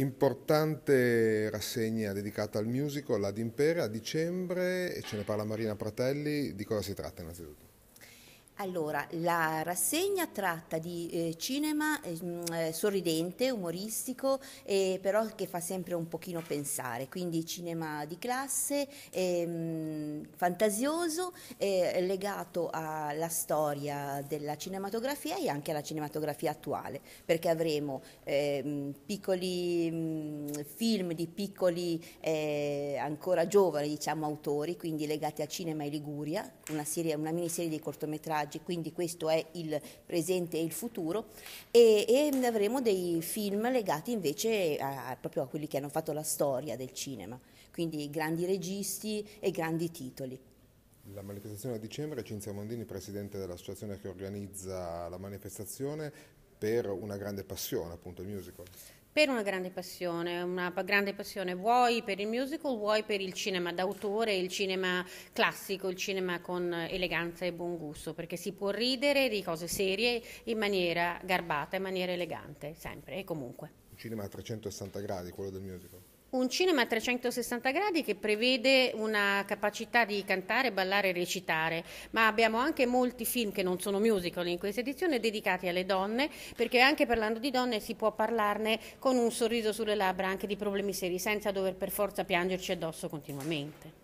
Importante rassegna dedicata al musical, la Dimpera, a dicembre, e ce ne parla Marina Pratelli. Di cosa si tratta innanzitutto? Allora, la rassegna tratta di eh, cinema ehm, eh, sorridente, umoristico, eh, però che fa sempre un pochino pensare, quindi cinema di classe, ehm, fantasioso, eh, legato alla storia della cinematografia e anche alla cinematografia attuale, perché avremo ehm, piccoli mh, mm, film di piccoli, eh, ancora giovani diciamo, autori, quindi legati a cinema e Liguria, una, serie, una miniserie di cortometraggi messaggi, quindi questo è il presente e il futuro, e, e avremo dei film legati invece a, proprio a quelli che hanno fatto la storia del cinema, quindi grandi registi e grandi titoli. La manifestazione a dicembre, Cinzia Mondini, presidente dell'associazione che organizza la manifestazione, per una grande passione, appunto il musical per una grande passione, una grande passione vuoi per il musical, vuoi per il cinema d'autore, il cinema classico, il cinema con eleganza e buon gusto, perché si può ridere di cose serie in maniera garbata, in maniera elegante, sempre e comunque. Un cinema a 360 gradi, quello del musical. Un cinema a 360 gradi che prevede una capacità di cantare, ballare e recitare, ma abbiamo anche molti film che non sono musical in questa edizione dedicati alle donne, perché anche parlando di donne si può parlarne con un sorriso sulle labbra anche di problemi seri, senza dover per forza piangerci addosso continuamente.